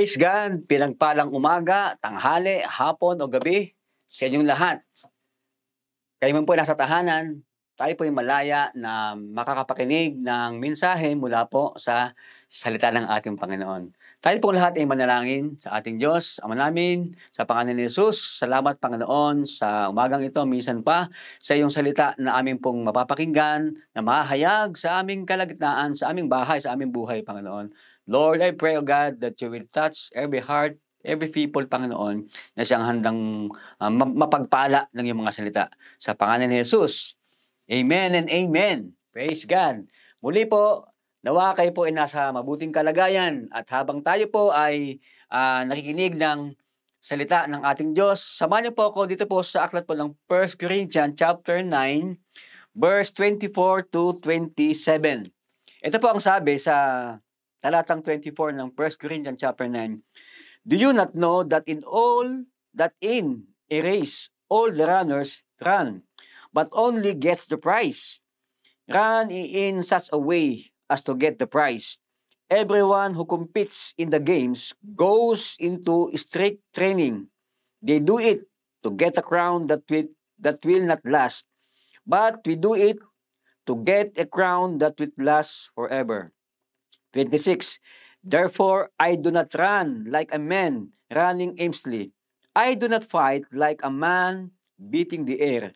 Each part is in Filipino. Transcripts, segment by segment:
Praise God! Pinagpalang umaga, tanghali, hapon o gabi sa inyong lahat. Kayo man po nasa tahanan, tayo po ay malaya na makakapakinig ng mensahe mula po sa salita ng ating Panginoon. Tayo po lahat ay manalangin sa ating Diyos, Ama namin, sa pangalan ni Jesus. Salamat Panginoon sa umagang ito, minsan pa, sa iyong salita na amin pong mapapakinggan, na mahayag sa aming kalagitnaan, sa aming bahay, sa aming buhay, Panginoon. Lord, I pray, O God, that you will touch every heart, every people, Panginoon, na siyang handang uh, mapagpala ng iyong mga salita. Sa pangalan ni Jesus, Amen and Amen. Praise God. Muli po, nawa kayo po ay nasa mabuting kalagayan at habang tayo po ay uh, nakikinig ng salita ng ating Diyos, samahan niyo po ako dito po sa aklat po ng 1 Corinthians chapter 9, verse 24 to 27. Ito po ang sabi sa talatang 24 ng 1 Corinthians chapter 9. Do you not know that in all that in a race all the runners run but only gets the prize. Run in such a way as to get the prize. Everyone who competes in the games goes into strict training. They do it to get a crown that will, that will not last, but we do it to get a crown that will last forever. 26. Therefore, I do not run like a man running aimlessly. I do not fight like a man beating the air.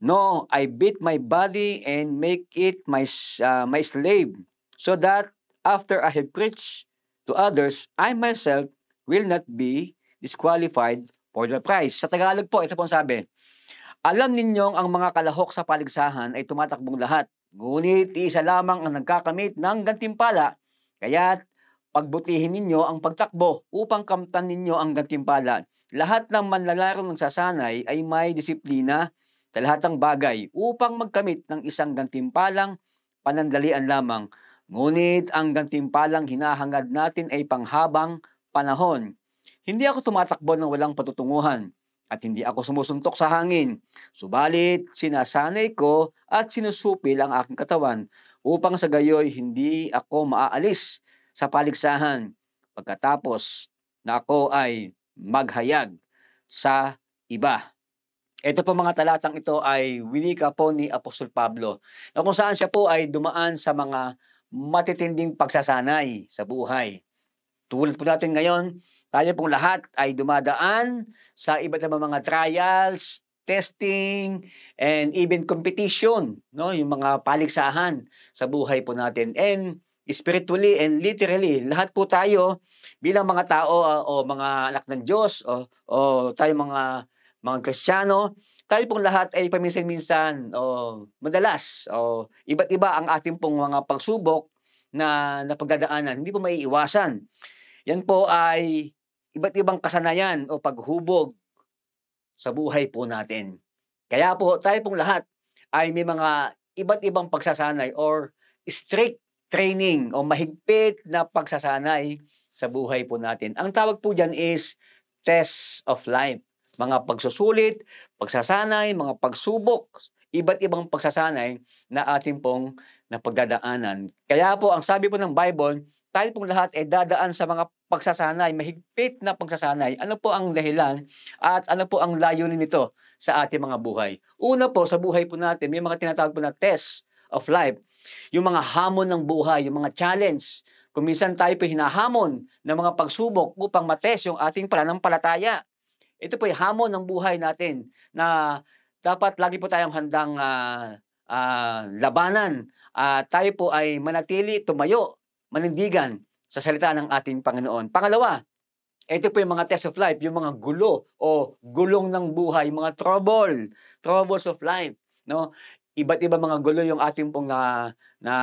No, I beat my body and make it my, uh, my slave, so that after I have preached to others, I myself will not be disqualified for the prize. Sa Tagalog po, ito po ang sabi, alam ninyong ang mga kalahok sa paligsahan ay tumatakbong lahat, Ngunit isa lamang ang nagkakamit ng gantimpala, kaya't pagbutihin ninyo ang pagtakbo upang kamtan ninyo ang gantimpala. Lahat ng manlalaro ng sasanay ay may disiplina sa lahat ng bagay upang magkamit ng isang gantimpalang panandalian lamang. Ngunit ang gantimpalang hinahangad natin ay panghabang panahon. Hindi ako tumatakbo ng walang patutunguhan at hindi ako sumusuntok sa hangin. Subalit, sinasanay ko at sinusupil ang aking katawan upang sa gayoy hindi ako maaalis sa paligsahan pagkatapos na ako ay maghayag sa iba. Ito po mga talatang ito ay winika po ni Apostol Pablo na kung saan siya po ay dumaan sa mga matitinding pagsasanay sa buhay. Tulad po natin ngayon, tayo pong lahat ay dumadaan sa iba't ibang mga trials, testing, and even competition, no? yung mga paligsahan sa buhay po natin. And spiritually and literally, lahat po tayo bilang mga tao uh, o mga anak ng Diyos o, o tayo mga mga Kristiyano, tayo pong lahat ay paminsan-minsan o madalas o iba't iba ang ating pong mga pagsubok na napagdadaanan, hindi po maiiwasan. Yan po ay iba't ibang kasanayan o paghubog sa buhay po natin. Kaya po tayo pong lahat ay may mga iba't ibang pagsasanay or strict training o mahigpit na pagsasanay sa buhay po natin. Ang tawag po dyan is test of life. Mga pagsusulit, pagsasanay, mga pagsubok, iba't ibang pagsasanay na ating pong napagdadaanan. Kaya po, ang sabi po ng Bible, tayo pong lahat ay dadaan sa mga pagsasanay, mahigpit na pagsasanay. Ano po ang dahilan at ano po ang layunin nito sa ating mga buhay? Una po, sa buhay po natin, may mga tinatawag po na test of life. Yung mga hamon ng buhay, yung mga challenge. Kung minsan tayo po hinahamon ng mga pagsubok upang matest yung ating pananampalataya. Ito po yung hamon ng buhay natin na dapat lagi po tayong handang uh, uh, labanan. Uh, tayo po ay manatili, tumayo manindigan sa salita ng ating Panginoon. Pangalawa, ito po yung mga test of life, yung mga gulo o gulong ng buhay, mga trouble, troubles of life. No? Iba't iba mga gulo yung ating pong na, na,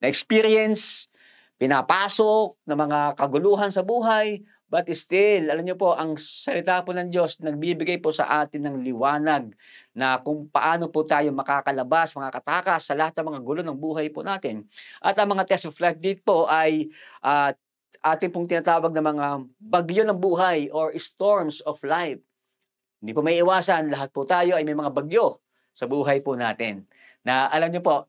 na experience, pinapasok na mga kaguluhan sa buhay But still, alam niyo po, ang salita po ng Diyos nagbibigay po sa atin ng liwanag na kung paano po tayo makakalabas, makakatakas sa lahat ng mga gulo ng buhay po natin. At ang mga test of life dito po ay uh, atin pong tinatawag na mga bagyo ng buhay or storms of life. Hindi po may iwasan, lahat po tayo ay may mga bagyo sa buhay po natin. Na alam niyo po,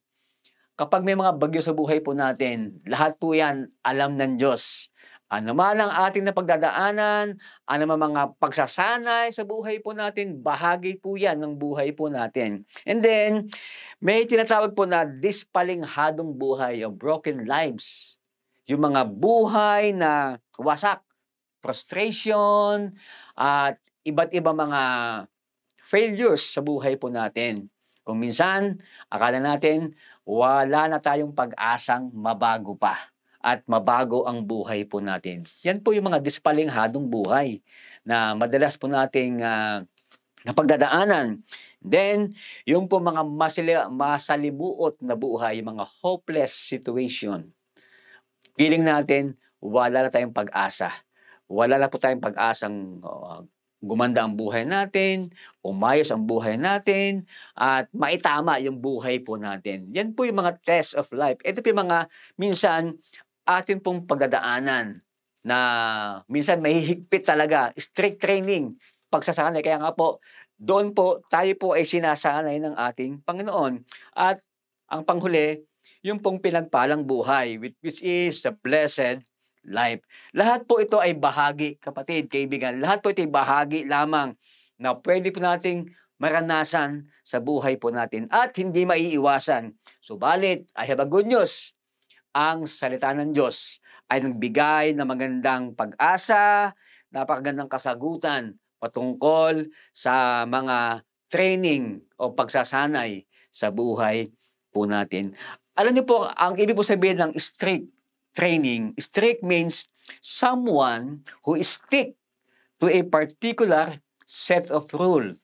kapag may mga bagyo sa buhay po natin, lahat po yan alam ng Diyos ano man ang ating napagdadaanan, ano man mga pagsasanay sa buhay po natin, bahagi po yan ng buhay po natin. And then, may tinatawag po na dispalinghadong buhay o broken lives. Yung mga buhay na wasak, frustration, at iba't iba mga failures sa buhay po natin. Kung minsan, akala natin, wala na tayong pag-asang mabago pa at mabago ang buhay po natin. Yan po yung mga dispalinghadong buhay na madalas po nating uh, napagdadaanan. Then, yung po mga masali- masalibuot na buhay, yung mga hopeless situation. Feeling natin, wala na tayong pag-asa. Wala na po tayong pag-asang uh, gumanda ang buhay natin, umayos ang buhay natin, at maitama yung buhay po natin. Yan po yung mga test of life. Ito po yung mga minsan atin pong pagdadaanan na minsan mahihigpit talaga, strict training, pagsasanay. Kaya nga po, doon po, tayo po ay sinasanay ng ating Panginoon. At ang panghuli, yung pong pinagpalang buhay, which is the blessed life. Lahat po ito ay bahagi, kapatid, kaibigan. Lahat po ito ay bahagi lamang na pwede po nating maranasan sa buhay po natin at hindi maiiwasan. Subalit, I have a good news ang salita ng Diyos ay nagbigay ng magandang pag-asa, napakagandang kasagutan patungkol sa mga training o pagsasanay sa buhay po natin. Alam niyo po, ang ibig po sabihin ng strict training, strict means someone who stick to a particular set of rule.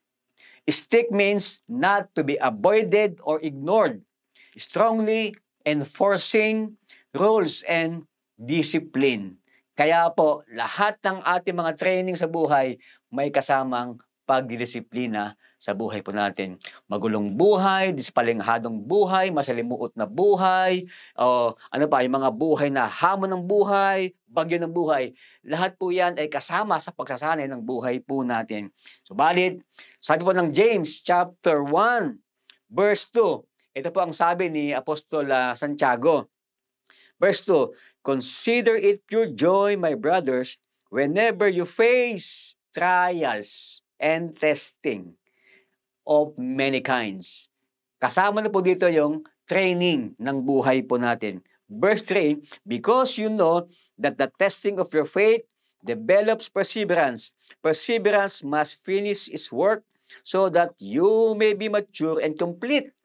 Stick means not to be avoided or ignored. Strongly enforcing rules and discipline. Kaya po, lahat ng ating mga training sa buhay may kasamang pagdidisiplina sa buhay po natin. Magulong buhay, dispalinghadong buhay, masalimuot na buhay, o ano pa, yung mga buhay na hamon ng buhay, bagyo ng buhay. Lahat po yan ay kasama sa pagsasanay ng buhay po natin. Subalit, sabi po ng James chapter 1, verse 2, ito po ang sabi ni Apostol ah, Santiago. Verse 2, Consider it pure joy, my brothers, whenever you face trials and testing of many kinds. Kasama na po dito yung training ng buhay po natin. Verse 3, Because you know that the testing of your faith develops perseverance. Perseverance must finish its work so that you may be mature and complete,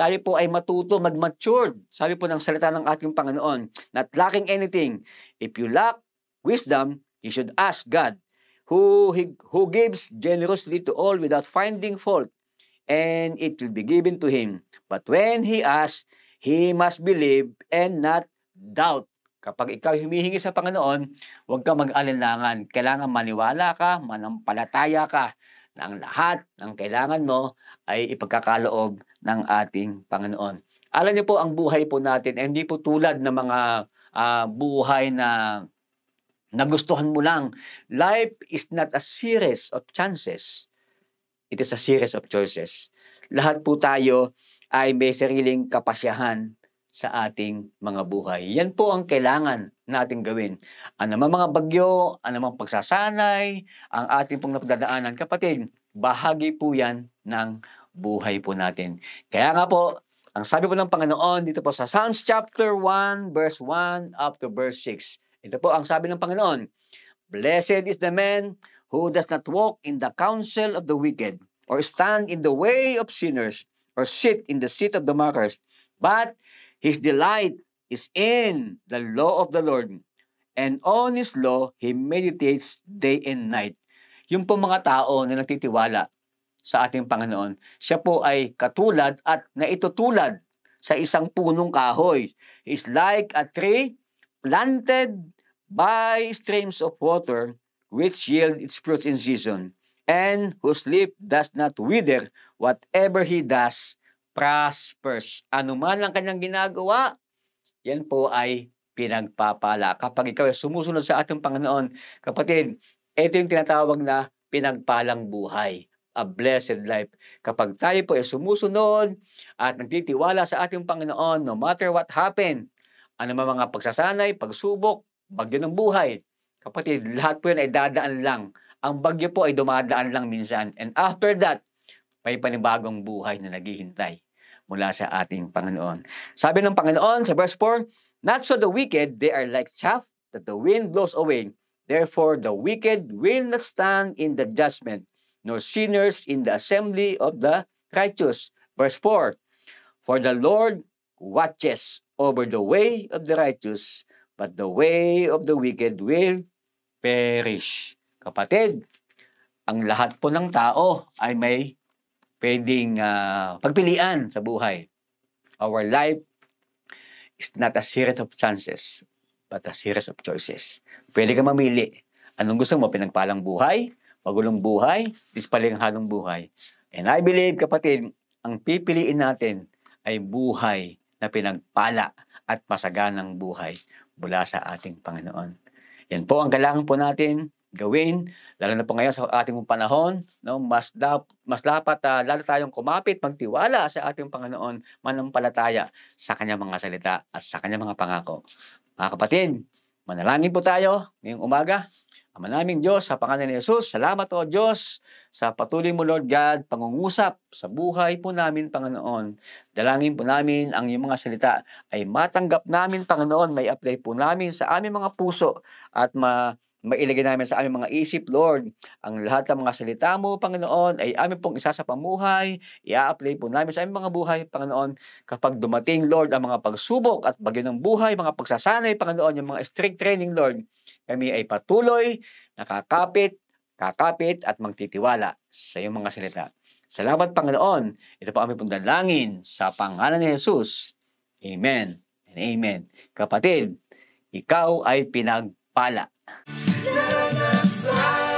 tayo po ay matuto, mag-matured. Sabi po ng salita ng ating Panginoon, not lacking anything. If you lack wisdom, you should ask God, who, he, who gives generously to all without finding fault, and it will be given to him. But when he asks, he must believe and not doubt. Kapag ikaw humihingi sa Panginoon, huwag kang mag-alilangan. Kailangan maniwala ka, manampalataya ka na ang lahat ng kailangan mo ay ipagkakaloob ng ating Panginoon. Alam niyo po, ang buhay po natin, eh, hindi po tulad ng mga uh, buhay na nagustuhan mo lang. Life is not a series of chances. It is a series of choices. Lahat po tayo ay may sariling kapasyahan sa ating mga buhay. Yan po ang kailangan nating gawin. Ano man mga bagyo, ano man pagsasanay, ang ating pong napagdadaanan, kapatid, bahagi po yan ng buhay po natin. Kaya nga po, ang sabi po ng Panginoon dito po sa Psalms chapter 1, verse 1 up to verse 6. Ito po ang sabi ng Panginoon, Blessed is the man who does not walk in the counsel of the wicked, or stand in the way of sinners, or sit in the seat of the mockers, but His delight is in the law of the Lord, and on His law he meditates day and night. Yung po mga tao na nagtitiwala sa ating Panginoon, siya po ay katulad at naitutulad sa isang punong kahoy. He is like a tree planted by streams of water which yield its fruits in season and whose leaf does not wither whatever he does prospers. Ano man ang kanyang ginagawa, yan po ay pinagpapala. Kapag ikaw ay sumusunod sa ating Panginoon, kapatid, ito yung tinatawag na pinagpalang buhay a blessed life. Kapag tayo po ay sumusunod at nagtitiwala sa ating Panginoon, no matter what happen, ano man mga pagsasanay, pagsubok, bagyo ng buhay, kapatid, lahat po yun ay dadaan lang. Ang bagyo po ay dumadaan lang minsan. And after that, may panibagong buhay na naghihintay mula sa ating Panginoon. Sabi ng Panginoon sa verse 4, Not so the wicked, they are like chaff that the wind blows away. Therefore, the wicked will not stand in the judgment, nor sinners in the assembly of the righteous. Verse 4, For the Lord watches over the way of the righteous, but the way of the wicked will perish. Kapatid, ang lahat po ng tao ay may pwedeng uh, pagpilian sa buhay. Our life is not a series of chances, but a series of choices. Pwede kang mamili. Anong gusto mo? Pinagpalang buhay? Magulong buhay? Dispalinghadong buhay? And I believe, kapatid, ang pipiliin natin ay buhay na pinagpala at pasaganang buhay mula sa ating Panginoon. Yan po ang kailangan po natin gawin. Lalo na po ngayon sa ating panahon, no, mas, dap, mas dapat uh, lalo tayong kumapit, magtiwala sa ating Panginoon, manampalataya sa kanyang mga salita at sa kanyang mga pangako. Mga kapatid, manalangin po tayo ngayong umaga. Ama naming Diyos, sa pangalan ni Jesus, salamat o Diyos sa patuloy mo Lord God, pangungusap sa buhay po namin Panginoon. Dalangin po namin ang iyong mga salita ay matanggap namin Panginoon, may apply po namin sa aming mga puso at ma Mailagay namin sa aming mga isip, Lord, ang lahat ng mga salita mo, Panginoon, ay amin pong isa sa pamuhay. Ia-apply po namin sa aming mga buhay, Panginoon. Kapag dumating, Lord, ang mga pagsubok at bagyo ng buhay, mga pagsasanay, Panginoon, yung mga strict training, Lord, kami ay patuloy, nakakapit, kakapit at magtitiwala sa iyong mga salita. Salamat, Panginoon. Ito po aming pundalangin sa pangalan ni Jesus. Amen and amen. Kapatid, ikaw ay pinagpala. Amen. smile.